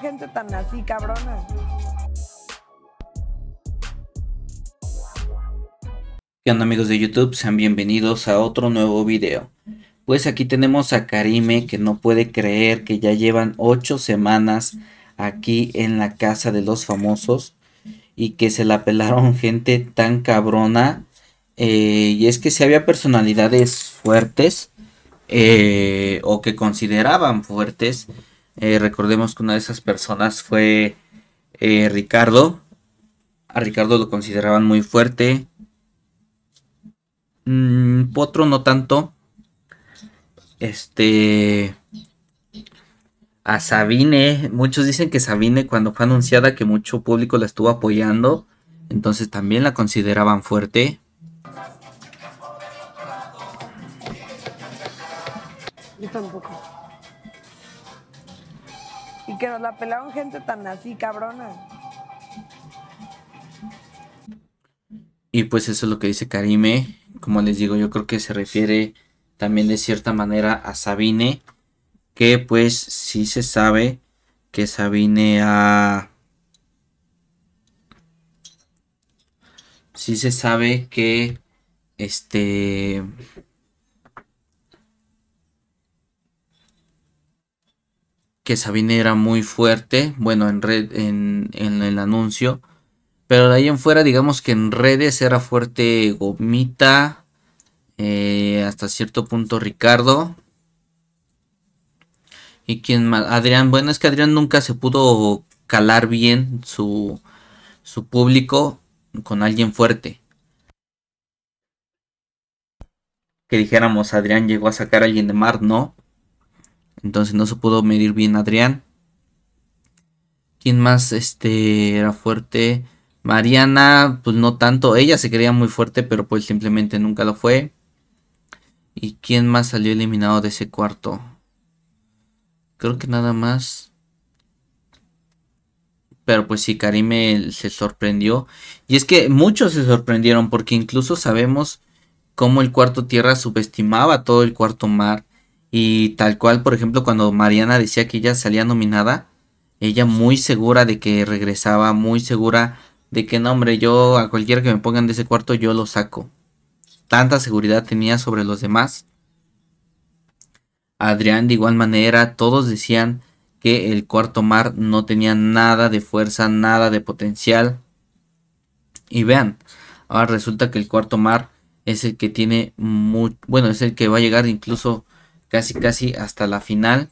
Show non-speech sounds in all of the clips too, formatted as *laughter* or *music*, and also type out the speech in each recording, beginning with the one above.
gente tan así, cabrona. ¿Qué amigos de YouTube? Sean bienvenidos a otro nuevo video. Pues aquí tenemos a Karime que no puede creer que ya llevan 8 semanas aquí en la casa de los famosos y que se la pelaron *laughs* gente tan cabrona. Eh, y es que si había personalidades fuertes eh, o que consideraban fuertes, eh, recordemos que una de esas personas fue eh, Ricardo. A Ricardo lo consideraban muy fuerte. Mm, Potro no tanto. Este. A Sabine. Muchos dicen que Sabine cuando fue anunciada que mucho público la estuvo apoyando. Entonces también la consideraban fuerte. Yo tampoco que nos la pelaron gente tan así, cabrona. Y pues eso es lo que dice Karime. Como les digo, yo creo que se refiere también de cierta manera a Sabine. Que pues sí se sabe que Sabine a... Sí se sabe que este... que Sabine era muy fuerte, bueno, en, red, en, el anuncio. Pero de ahí en fuera, digamos que en redes era fuerte Gomita, eh, hasta cierto punto Ricardo. Y quien más, Adrián, bueno, es que Adrián nunca se pudo calar bien su, su público con alguien fuerte. Que dijéramos, Adrián llegó a sacar a alguien de mar, no. Entonces no se pudo medir bien Adrián. ¿Quién más este, era fuerte? Mariana, pues no tanto. Ella se creía muy fuerte, pero pues simplemente nunca lo fue. ¿Y quién más salió eliminado de ese cuarto? Creo que nada más. Pero pues sí, Karime se sorprendió. Y es que muchos se sorprendieron porque incluso sabemos cómo el cuarto tierra subestimaba todo el cuarto mar y tal cual, por ejemplo, cuando Mariana decía que ella salía nominada, ella muy segura de que regresaba, muy segura de que no, hombre, yo a cualquiera que me pongan de ese cuarto, yo lo saco. Tanta seguridad tenía sobre los demás. Adrián de igual manera, todos decían que el cuarto mar no tenía nada de fuerza, nada de potencial. Y vean, ahora resulta que el cuarto mar es el que tiene muy, bueno, es el que va a llegar incluso casi casi hasta la final.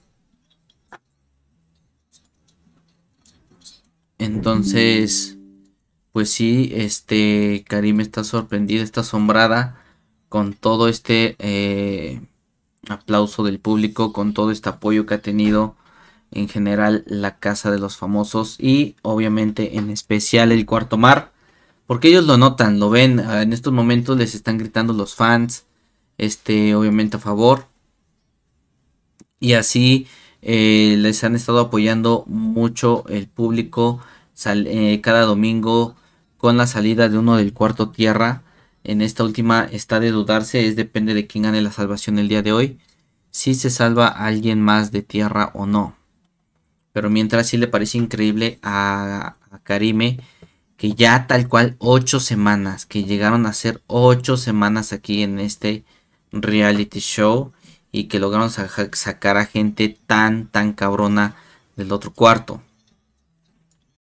Entonces, pues sí, este Karim está sorprendida, está asombrada con todo este eh, aplauso del público, con todo este apoyo que ha tenido en general la casa de los famosos y obviamente en especial el cuarto mar, porque ellos lo notan, lo ven, en estos momentos les están gritando los fans, este obviamente a favor y así eh, les han estado apoyando mucho el público eh, cada domingo con la salida de uno del cuarto tierra. En esta última está de dudarse, es depende de quién gane la salvación el día de hoy, si se salva alguien más de tierra o no. Pero mientras sí le parece increíble a, a Karime que ya tal cual 8 semanas, que llegaron a ser 8 semanas aquí en este reality show y que lograron sacar a gente tan, tan cabrona del otro cuarto.